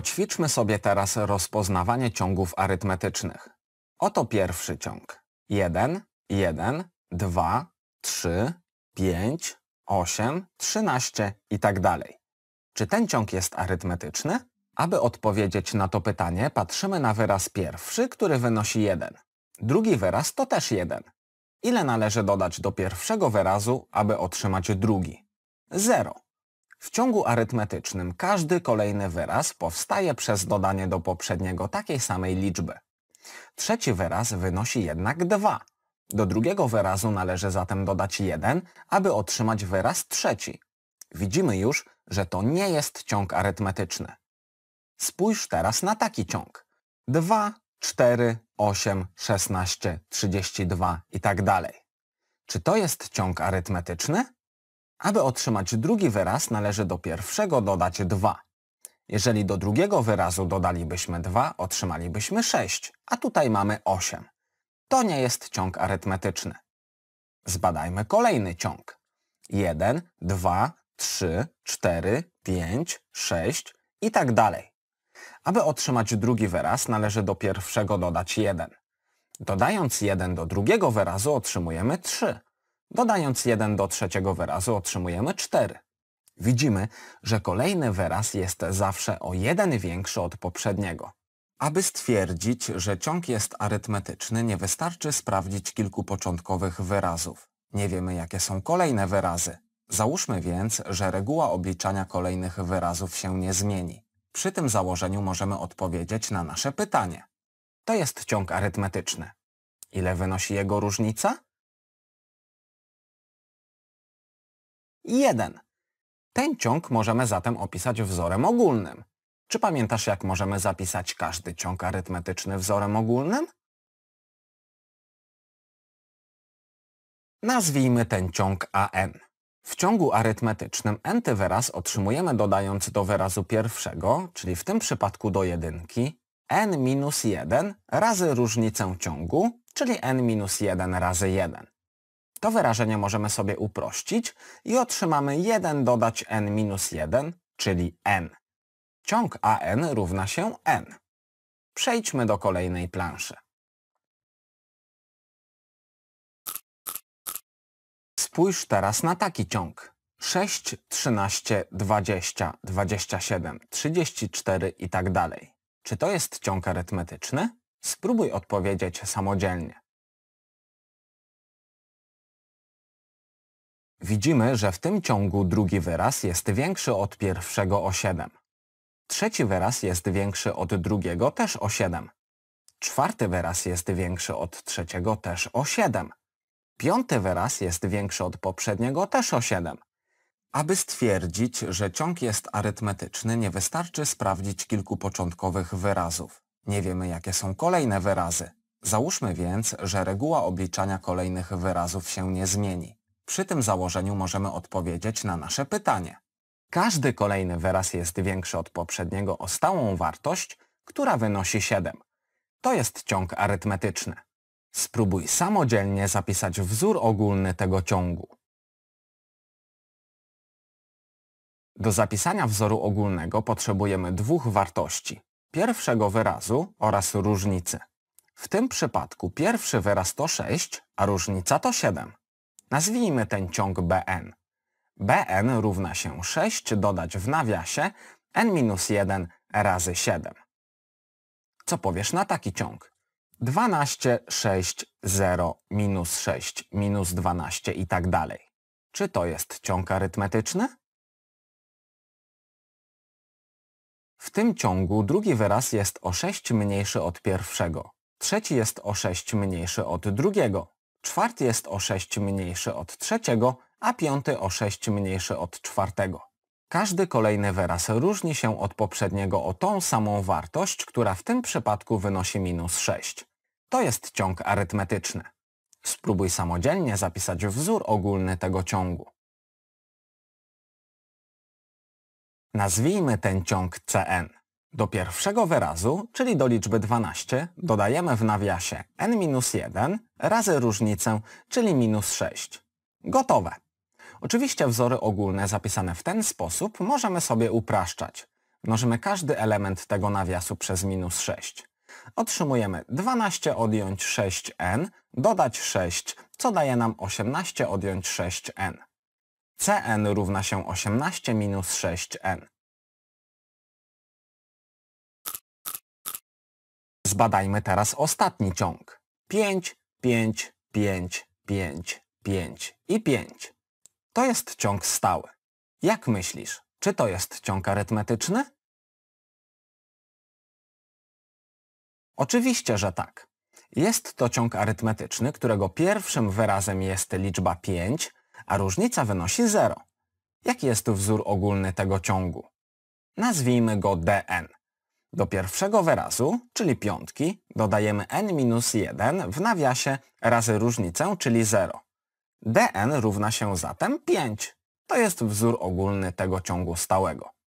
Poćwiczmy sobie teraz rozpoznawanie ciągów arytmetycznych. Oto pierwszy ciąg. 1, 1, 2, 3, 5, 8, 13 i tak dalej. Czy ten ciąg jest arytmetyczny? Aby odpowiedzieć na to pytanie, patrzymy na wyraz pierwszy, który wynosi 1. Drugi wyraz to też 1. Ile należy dodać do pierwszego wyrazu, aby otrzymać drugi? 0. W ciągu arytmetycznym każdy kolejny wyraz powstaje przez dodanie do poprzedniego takiej samej liczby. Trzeci wyraz wynosi jednak 2. Do drugiego wyrazu należy zatem dodać 1, aby otrzymać wyraz trzeci. Widzimy już, że to nie jest ciąg arytmetyczny. Spójrz teraz na taki ciąg. 2, 4, 8, 16, 32 i tak dalej. Czy to jest ciąg arytmetyczny? Aby otrzymać drugi wyraz, należy do pierwszego dodać 2. Jeżeli do drugiego wyrazu dodalibyśmy 2, otrzymalibyśmy 6, a tutaj mamy 8. To nie jest ciąg arytmetyczny. Zbadajmy kolejny ciąg. 1, 2, 3, 4, 5, 6 i tak dalej. Aby otrzymać drugi wyraz, należy do pierwszego dodać 1. Dodając 1 do drugiego wyrazu otrzymujemy 3, Dodając 1 do trzeciego wyrazu otrzymujemy 4. Widzimy, że kolejny wyraz jest zawsze o jeden większy od poprzedniego. Aby stwierdzić, że ciąg jest arytmetyczny, nie wystarczy sprawdzić kilku początkowych wyrazów. Nie wiemy, jakie są kolejne wyrazy. Załóżmy więc, że reguła obliczania kolejnych wyrazów się nie zmieni. Przy tym założeniu możemy odpowiedzieć na nasze pytanie. To jest ciąg arytmetyczny. Ile wynosi jego różnica? 1. Ten ciąg możemy zatem opisać wzorem ogólnym. Czy pamiętasz, jak możemy zapisać każdy ciąg arytmetyczny wzorem ogólnym? Nazwijmy ten ciąg AN. W ciągu arytmetycznym n wyraz otrzymujemy dodając do wyrazu pierwszego, czyli w tym przypadku do jedynki, n minus 1 razy różnicę ciągu, czyli n minus 1 razy 1 to wyrażenie możemy sobie uprościć i otrzymamy 1 dodać n minus 1, czyli n. Ciąg AN równa się n. Przejdźmy do kolejnej planszy. Spójrz teraz na taki ciąg. 6, 13, 20, 27, 34 i tak dalej. Czy to jest ciąg arytmetyczny? Spróbuj odpowiedzieć samodzielnie. Widzimy, że w tym ciągu drugi wyraz jest większy od pierwszego o 7. Trzeci wyraz jest większy od drugiego też o 7. Czwarty wyraz jest większy od trzeciego też o 7. Piąty wyraz jest większy od poprzedniego też o 7. Aby stwierdzić, że ciąg jest arytmetyczny, nie wystarczy sprawdzić kilku początkowych wyrazów. Nie wiemy, jakie są kolejne wyrazy. Załóżmy więc, że reguła obliczania kolejnych wyrazów się nie zmieni. Przy tym założeniu możemy odpowiedzieć na nasze pytanie. Każdy kolejny wyraz jest większy od poprzedniego o stałą wartość, która wynosi 7. To jest ciąg arytmetyczny. Spróbuj samodzielnie zapisać wzór ogólny tego ciągu. Do zapisania wzoru ogólnego potrzebujemy dwóch wartości, pierwszego wyrazu oraz różnicy. W tym przypadku pierwszy wyraz to 6, a różnica to 7. Nazwijmy ten ciąg Bn. Bn równa się 6 dodać w nawiasie n-1 razy 7. Co powiesz na taki ciąg? 12, 6, 0, minus 6, minus 12 i tak dalej. Czy to jest ciąg arytmetyczny? W tym ciągu drugi wyraz jest o 6 mniejszy od pierwszego, trzeci jest o 6 mniejszy od drugiego, Czwarty jest o 6 mniejszy od trzeciego, a piąty o 6 mniejszy od czwartego. Każdy kolejny wyraz różni się od poprzedniego o tą samą wartość, która w tym przypadku wynosi minus 6. To jest ciąg arytmetyczny. Spróbuj samodzielnie zapisać wzór ogólny tego ciągu. Nazwijmy ten ciąg Cn. Do pierwszego wyrazu, czyli do liczby 12, dodajemy w nawiasie n-1 razy różnicę, czyli minus 6. Gotowe. Oczywiście wzory ogólne zapisane w ten sposób możemy sobie upraszczać. Mnożymy każdy element tego nawiasu przez minus 6. Otrzymujemy 12 odjąć 6n, dodać 6, co daje nam 18 odjąć 6n. cn równa się 18 minus 6n. Zbadajmy teraz ostatni ciąg. 5, 5, 5, 5, 5 i 5. To jest ciąg stały. Jak myślisz, czy to jest ciąg arytmetyczny? Oczywiście, że tak. Jest to ciąg arytmetyczny, którego pierwszym wyrazem jest liczba 5, a różnica wynosi 0. Jaki jest wzór ogólny tego ciągu? Nazwijmy go Dn. Do pierwszego wyrazu, czyli piątki, dodajemy n-1 w nawiasie razy różnicę, czyli 0. dn równa się zatem 5. To jest wzór ogólny tego ciągu stałego.